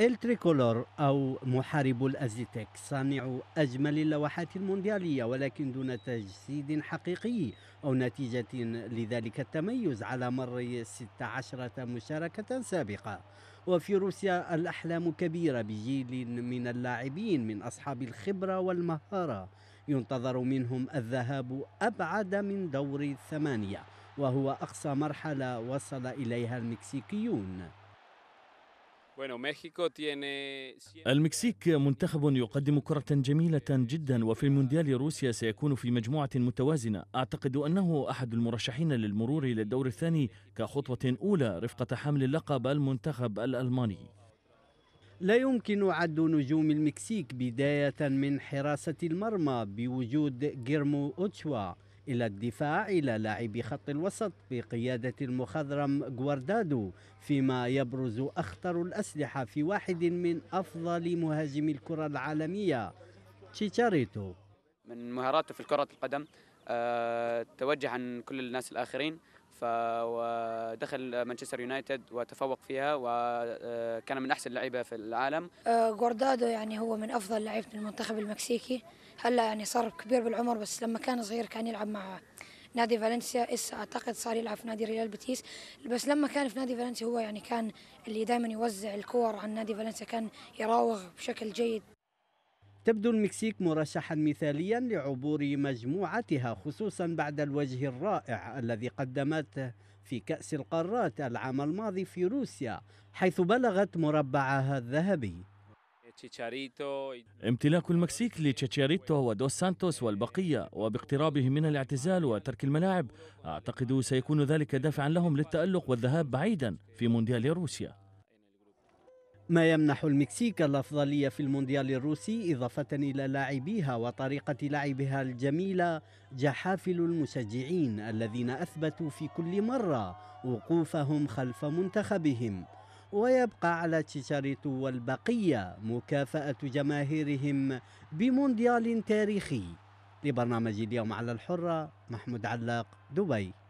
التريكولور أو محارب الأزيتك صانع أجمل اللوحات المونديالية ولكن دون تجسيد حقيقي أو نتيجة لذلك التميز على مر 16 مشاركة سابقة وفي روسيا الأحلام كبيرة بجيل من اللاعبين من أصحاب الخبرة والمهارة ينتظر منهم الذهاب أبعد من دور الثمانية وهو أقصى مرحلة وصل إليها المكسيكيون المكسيك منتخب يقدم كرة جميلة جدا وفي المونديال روسيا سيكون في مجموعة متوازنة أعتقد أنه أحد المرشحين للمرور إلى الدور الثاني كخطوة أولى رفقة حمل اللقب المنتخب الألماني لا يمكن عد نجوم المكسيك بداية من حراسة المرمى بوجود جيرمو أوتشوا إلى الدفاع إلى لاعب خط الوسط بقيادة المخضرم غواردادو فيما يبرز أخطر الأسلحة في واحد من أفضل مهاجمي الكرة العالمية تشيتشاريتو من مهاراته في كرة القدم آه، توجه عن كل الناس الآخرين فدخل مانشستر يونايتد وتفوق فيها وكان آه، من احسن اللعيبه في العالم غوردادو آه، يعني هو من افضل لعيبه المنتخب المكسيكي هلا يعني صار كبير بالعمر بس لما كان صغير كان يلعب مع نادي فالنسيا اسا اعتقد صار يلعب في نادي ريال بيتيس بس لما كان في نادي فالنسيا هو يعني كان اللي دائما يوزع الكور عن نادي فالنسيا كان يراوغ بشكل جيد تبدو المكسيك مرشحا مثاليا لعبور مجموعتها خصوصا بعد الوجه الرائع الذي قدمته في كأس القارات العام الماضي في روسيا حيث بلغت مربعها الذهبي امتلاك المكسيك لتشيتشاريتو ودوس سانتوس والبقية وباقترابهم من الاعتزال وترك الملاعب أعتقد سيكون ذلك دافعا لهم للتألق والذهاب بعيدا في مونديال روسيا ما يمنح المكسيك الأفضلية في المونديال الروسي إضافة إلى لاعبيها وطريقة لعبها الجميلة جحافل المشجعين الذين أثبتوا في كل مرة وقوفهم خلف منتخبهم ويبقى على تشيشاريتو والبقية مكافأة جماهيرهم بمونديال تاريخي لبرنامج اليوم على الحرة محمود علاق دبي